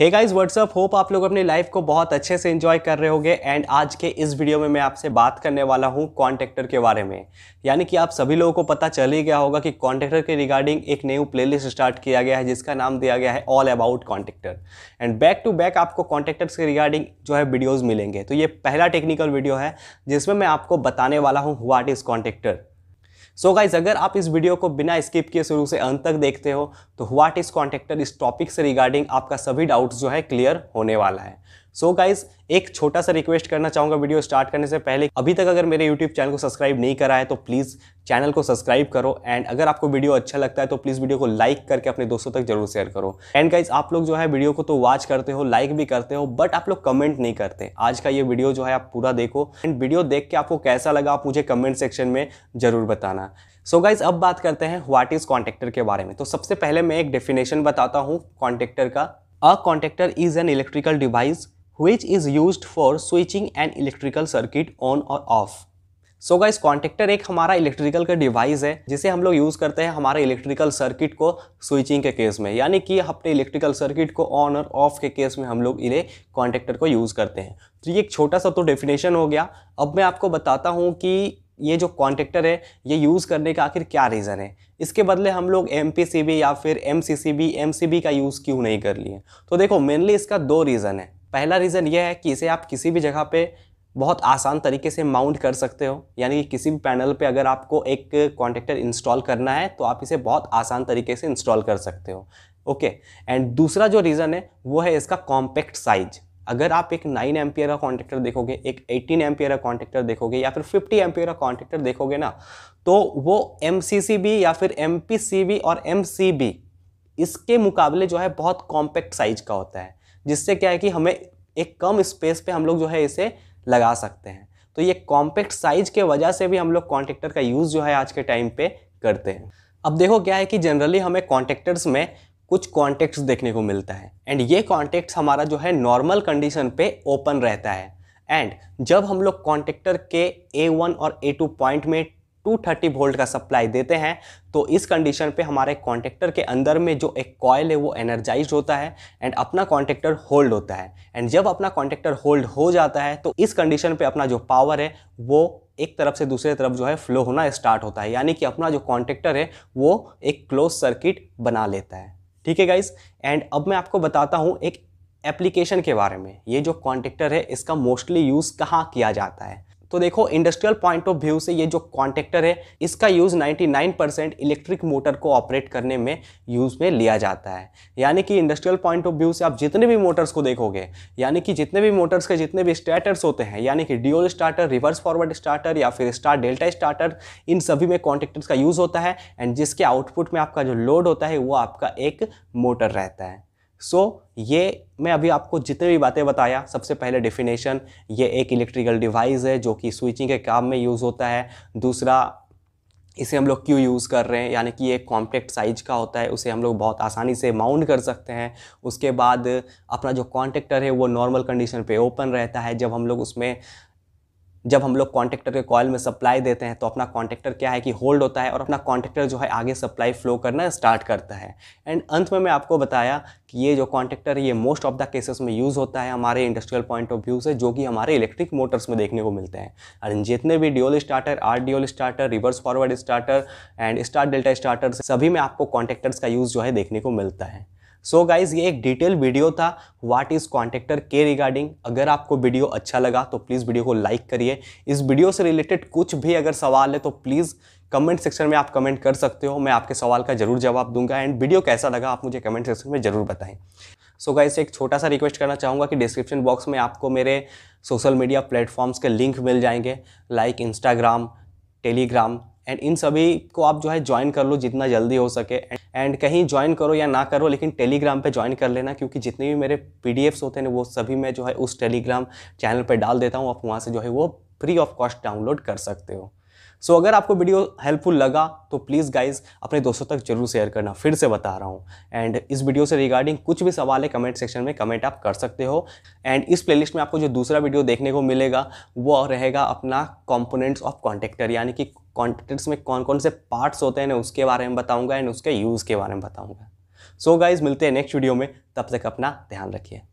Hey guys what's up hope आप लोग अपनी लाइफ को बहुत अच्छे से इन्जॉय कर रहे होंगे एंड आज के इस वीडियो में मैं आपसे बात करने वाला हूँ कॉन्ट्रैक्टर के बारे में यानी कि आप सभी लोगों को पता चल ही गया होगा कि कॉन्ट्रैक्टर के रिगार्डिंग एक न्यू प्लेलिस्ट स्टार्ट किया गया है जिसका नाम दिया गया है all about contactor and back to back आपको कॉन्टेक्टर्स के रिगार्डिंग जो है वीडियोज़ मिलेंगे तो ये पहला टेक्निकल वीडियो है जिसमें मैं आपको बताने वाला हूँ what is contactor so so guys अगर आप इस वीडियो को बिना स्किप किए शुरू से अंत तक देखते हो तो व्हाट इज कॉन्टेक्टर इस टॉपिक से रिगार्डिंग आपका सभी डाउट्स जो है क्लियर होने वाला है सो so गाइज एक छोटा सा रिक्वेस्ट करना चाहूँगा वीडियो स्टार्ट करने से पहले अभी तक अगर मेरे यूट्यूब चैनल को सब्सक्राइब नहीं करा है तो प्लीज़ चैनल को सब्सक्राइब करो एंड अगर आपको वीडियो अच्छा लगता है तो प्लीज़ वीडियो को लाइक करके अपने दोस्तों तक जरूर शेयर करो एंड गाइज आप लोग जो है वीडियो को तो वॉच करते हो लाइक भी करते हो बट आप लोग कमेंट नहीं करते आज का ये वीडियो जो है आप पूरा देखो एंड वीडियो देख के आपको कैसा लगा आप मुझे कमेंट सेक्शन में ज़रूर बताना सो so गाइज अब बात करते हैं व्हाट इज़ कॉन्टेक्टर के बारे में तो सबसे पहले मैं एक डेफिनेशन बताता हूँ कॉन्टेक्टर का a contactor is an electrical device which is used for switching an electrical circuit on or off. So guys contactor एक हमारा इलेक्ट्रिकल का डिवाइस है जिसे हम लोग यूज़ करते हैं हमारे इलेक्ट्रिकल सर्किट को स्विचिंग के केस में यानी कि अपने इलेक्ट्रिकल सर्किट को ऑन और ऑफ के केस में हम लोग इले कॉन्टेक्टर को यूज़ करते हैं तो ये एक छोटा सा तो डेफिनेशन हो गया अब मैं आपको बताता हूँ कि ये जो कॉन्टेक्टर है ये यूज़ करने का आखिर क्या रीज़न है इसके बदले हम लोग एम या फिर एम सी का यूज़ क्यों नहीं कर लिए तो देखो मेनली इसका दो रीज़न है पहला रीज़न ये है कि इसे आप किसी भी जगह पे बहुत आसान तरीके से माउंट कर सकते हो यानी कि किसी भी पैनल पे अगर आपको एक कॉन्टेक्टर इंस्टॉल करना है तो आप इसे बहुत आसान तरीके से इंस्टॉल कर सकते हो ओके एंड दूसरा जो रीज़न है वो है इसका कॉम्पैक्ट साइज अगर आप एक 9 एम का कॉन्टेक्टर देखोगे एक 18 एम का कॉन्टेक्टर देखोगे या फिर 50 एम का कॉन्टेक्टर देखोगे ना तो वो एम या फिर एम और एम इसके मुकाबले जो है बहुत कॉम्पैक्ट साइज का होता है जिससे क्या है कि हमें एक कम स्पेस पे हम लोग जो है इसे लगा सकते हैं तो ये कॉम्पैक्ट साइज के वजह से भी हम लोग कॉन्ट्रेक्टर का यूज़ जो है आज के टाइम पे करते हैं अब देखो क्या है कि जनरली हमें कॉन्टेक्टर्स में कुछ कॉन्टेक्ट्स देखने को मिलता है एंड ये कॉन्टेक्ट्स हमारा जो है नॉर्मल कंडीशन पे ओपन रहता है एंड जब हम लोग कॉन्टेक्टर के ए वन और ए टू पॉइंट में 230 वोल्ट का सप्लाई देते हैं तो इस कंडीशन पे हमारे कॉन्टेक्टर के अंदर में जो एक कॉयल है वो एनर्जाइज होता है एंड अपना कॉन्टेक्टर होल्ड होता है एंड जब अपना कॉन्टेक्टर होल्ड हो जाता है तो इस कंडीशन पे अपना जो पावर है वो एक तरफ से दूसरे तरफ जो है फ्लो होना स्टार्ट होता है यानी कि अपना जो कॉन्टेक्टर है वो एक क्लोज सर्किट बना लेता है ठीक है गाइस एंड अब मैं आपको बताता हूँ एक एप्लीकेशन के बारे में ये जो कॉन्टेक्टर है इसका मोस्टली यूज़ कहाँ किया जाता है तो देखो इंडस्ट्रियल पॉइंट ऑफ व्यू से ये जो कॉन्टेक्टर है इसका यूज़ 99% इलेक्ट्रिक मोटर को ऑपरेट करने में यूज़ में लिया जाता है यानी कि इंडस्ट्रियल पॉइंट ऑफ व्यू से आप जितने भी मोटर्स को देखोगे यानी कि जितने भी मोटर्स के जितने भी स्टार्टर्स होते हैं यानी कि DOL starter reverse forward starter या फिर स्टार डेल्टा स्टार्टर इन सभी में कॉन्टेक्टर्स का यूज़ होता है एंड जिसके आउटपुट में आपका जो लोड होता है वो आपका एक मोटर रहता है सो so, ये मैं अभी आपको जितनी भी बातें बताया सबसे पहले डेफिनेशन ये एक इलेक्ट्रिकल डिवाइस है जो कि स्विचिंग के काम में यूज़ होता है दूसरा इसे हम लोग क्यों यूज़ कर रहे हैं यानी कि ये कॉम्पैक्ट साइज का होता है उसे हम लोग बहुत आसानी से माउंट कर सकते हैं उसके बाद अपना जो कॉन्टेक्टर है वो नॉर्मल कंडीशन पे ओपन रहता है जब हम लोग उसमें जब हम लोग कॉन्ट्रेक्टर के कॉयल में सप्लाई देते हैं तो अपना कॉन्ट्रेक्टर क्या है कि होल्ड होता है और अपना कॉन्ट्रेक्टर जो है आगे सप्लाई फ्लो करना स्टार्ट करता है एंड अंत में मैं आपको बताया कि ये जो कॉन्ट्रेक्टर है ये मोस्ट ऑफ द केसेस में यूज़ होता है हमारे इंडस्ट्रियल पॉइंट ऑफ व्यू से जो कि हमारे इलेक्ट्रिक मोटर्स में देखने को मिलते हैं और जितने भी DOL starter or DOL starter reverse forward starter and star delta starter सभी में आपको कॉन्ट्रेक्टर्स का यूज़ जो है देखने को मिलता है सो so गाइज ये एक डिटेल वीडियो था व्हाट इज़ कॉन्टेक्टर के रिगार्डिंग अगर आपको वीडियो अच्छा लगा तो प्लीज़ वीडियो को लाइक करिए इस वीडियो से रिलेटेड कुछ भी अगर सवाल है तो प्लीज़ कमेंट सेक्शन में आप कमेंट कर सकते हो मैं आपके सवाल का जरूर जवाब दूंगा एंड वीडियो कैसा लगा आप मुझे कमेंट सेक्शन में ज़रूर बताएं सो so गाइज एक छोटा सा रिक्वेस्ट करना चाहूँगा कि डिस्क्रिप्शन बॉक्स में आपको मेरे सोशल मीडिया प्लेटफॉर्म्स के लिंक मिल जाएंगे लाइक इंस्टाग्राम टेलीग्राम एंड इन सभी को आप जो है ज्वाइन कर लो जितना जल्दी हो सके एंड कहीं ज्वाइन करो या ना करो लेकिन टेलीग्राम पे ज्वाइन कर लेना क्योंकि जितने भी मेरे पी होते हैं वो सभी मैं जो है उस टेलीग्राम चैनल पर डाल देता हूँ आप वहाँ से जो है वो फ्री ऑफ कॉस्ट डाउनलोड कर सकते हो सो so, अगर आपको वीडियो हेल्पफुल लगा तो प्लीज़ गाइज अपने दोस्तों तक जरूर शेयर करना फिर से बता रहा हूँ एंड इस वीडियो से रिगार्डिंग कुछ भी सवाल है कमेंट सेक्शन में कमेंट आप कर सकते हो एंड इस प्लेलिस्ट में आपको जो दूसरा वीडियो देखने को मिलेगा वो रहेगा अपना कॉम्पोनेंट्स ऑफ कॉन्टेक्टर यानी कि कॉन्टेंट्स में कौन कौन से पार्ट्स होते हैं उसके बारे में बताऊँगा एंड उसके यूज़ के बारे में बताऊँगा सो so गाइज मिलते हैं नेक्स्ट वीडियो में तब तक अपना ध्यान रखिए